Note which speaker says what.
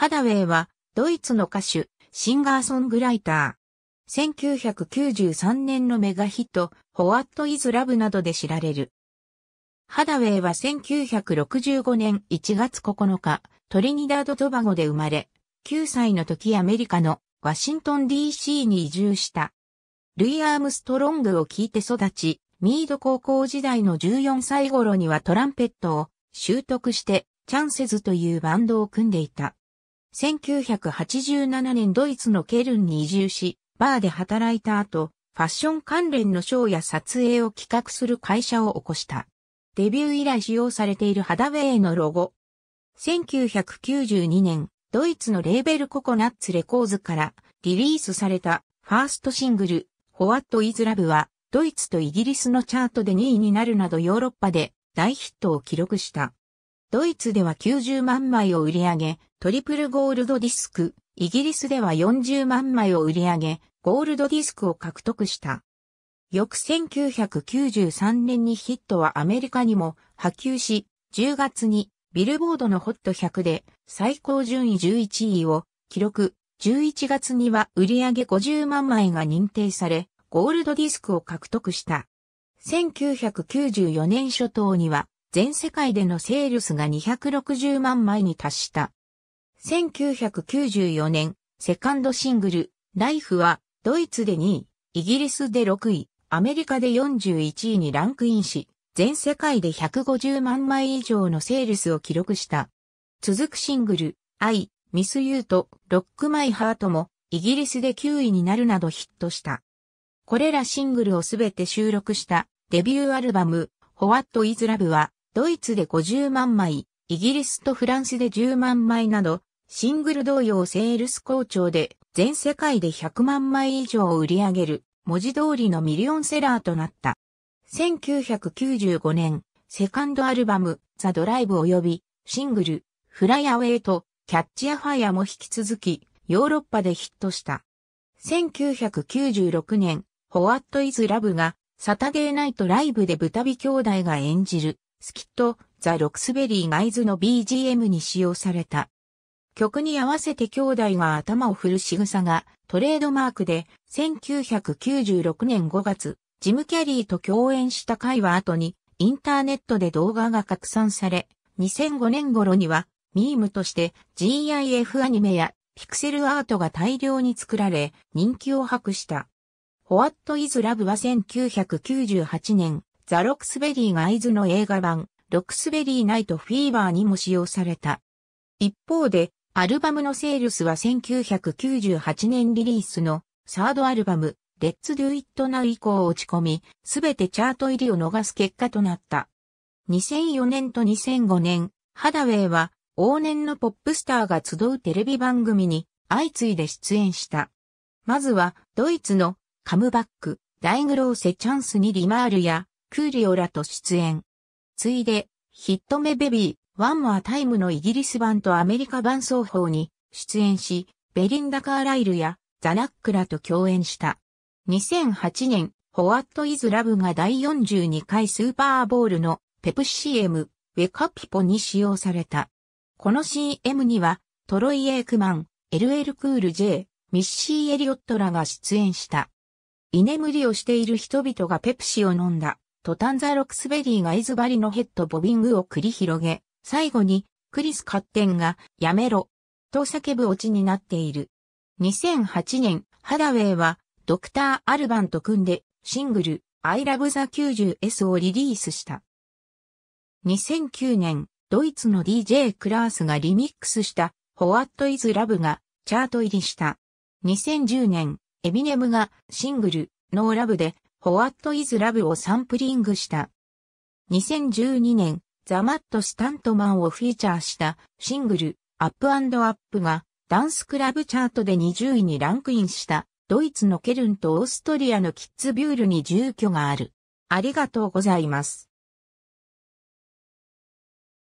Speaker 1: ハダウェイは、ドイツの歌手、シンガーソングライター。1993年のメガヒット、ホワット・イズ・ラブなどで知られる。ハダウェイは1965年1月9日、トリニダード・トバゴで生まれ、9歳の時アメリカのワシントン DC に移住した。ルイ・アームストロングを聴いて育ち、ミード高校時代の14歳頃にはトランペットを習得して、チャンセズというバンドを組んでいた。1987年ドイツのケルンに移住し、バーで働いた後、ファッション関連のショーや撮影を企画する会社を起こした。デビュー以来使用されているハダウェイのロゴ。1992年、ドイツのレーベルココナッツレコーズからリリースされたファーストシングル、ホワット・イズ・ラブは、ドイツとイギリスのチャートで2位になるなどヨーロッパで大ヒットを記録した。ドイツでは90万枚を売り上げ、トリプルゴールドディスク、イギリスでは40万枚を売り上げ、ゴールドディスクを獲得した。翌1993年にヒットはアメリカにも波及し、10月にビルボードのホット100で最高順位11位を記録。11月には売上50万枚が認定され、ゴールドディスクを獲得した。1994年初頭には全世界でのセールスが260万枚に達した。1994年、セカンドシングル、ライフは、ドイツで2位、イギリスで6位、アメリカで41位にランクインし、全世界で150万枚以上のセールスを記録した。続くシングル、I、ミスユーとロックマイハートもイギリスで9位になるなどヒットした。これらシングルをすべて収録したデビューアルバム w ワット・ is Love はドイツで50万枚、イギリスとフランスで10万枚などシングル同様セールス好調で全世界で100万枚以上を売り上げる文字通りのミリオンセラーとなった。1995年、セカンドアルバム、ザ・ドライブ及び、シングル、フライアウェイと、キャッチ・ア・ファイアも引き続き、ヨーロッパでヒットした。1996年、ホワット・イズ・ラブが、サタデーナイトライブでブタビ兄弟が演じる、スキット、ザ・ロクスベリー・ガイズの BGM に使用された。曲に合わせて兄弟が頭を振る仕草がトレードマークで、1996年5月、ジム・キャリーと共演した回は後に、インターネットで動画が拡散され、2005年頃には、ミームとして GIF アニメやピクセルアートが大量に作られ、人気を博した。What is Love は1998年、ザ・ロックスベリーガイズの映画版、ロックスベリーナイトフィーバーにも使用された。一方で、アルバムのセールスは1998年リリースのサードアルバム、Let's Do It Now 以降落ち込み、すべてチャート入りを逃す結果となった。2004年と2005年、ハダウェイは往年のポップスターが集うテレビ番組に相次いで出演した。まずはドイツのカムバック、ダイグローセチャンスにリマールやクーリオラと出演。ついでヒットメベビー、ワンモアタイムのイギリス版とアメリカ版双方に出演し、ベリンダ・カーライルやザナックらと共演した。2008年、ホワット・イズ・ラブが第42回スーパーボールのペプシ CM、ウェカピポに使用された。この CM には、トロイ・エイクマン、LL クール J、ミッシー・エリオットらが出演した。居眠りをしている人々がペプシを飲んだ。トタンザ・ロックスベリーがイズバリのヘッドボビングを繰り広げ、最後に、クリス・カッテンが、やめろ、と叫ぶオチになっている。2008年、ハダウェイは、ドクター・アルバンと組んで、シングル、I Love the 90S をリリースした。2009年、ドイツの DJ クラースがリミックスした、What is Love が、チャート入りした。2010年、エミネムが、シングル、No Love で、What is Love をサンプリングした。2012年、ザ・マット・スタントマンをフィーチャーしたシングル、アップアップがダンスクラブチャートで20位にランクインしたドイツのケルンとオーストリアのキッズビュールに住居がある。ありがとうございます。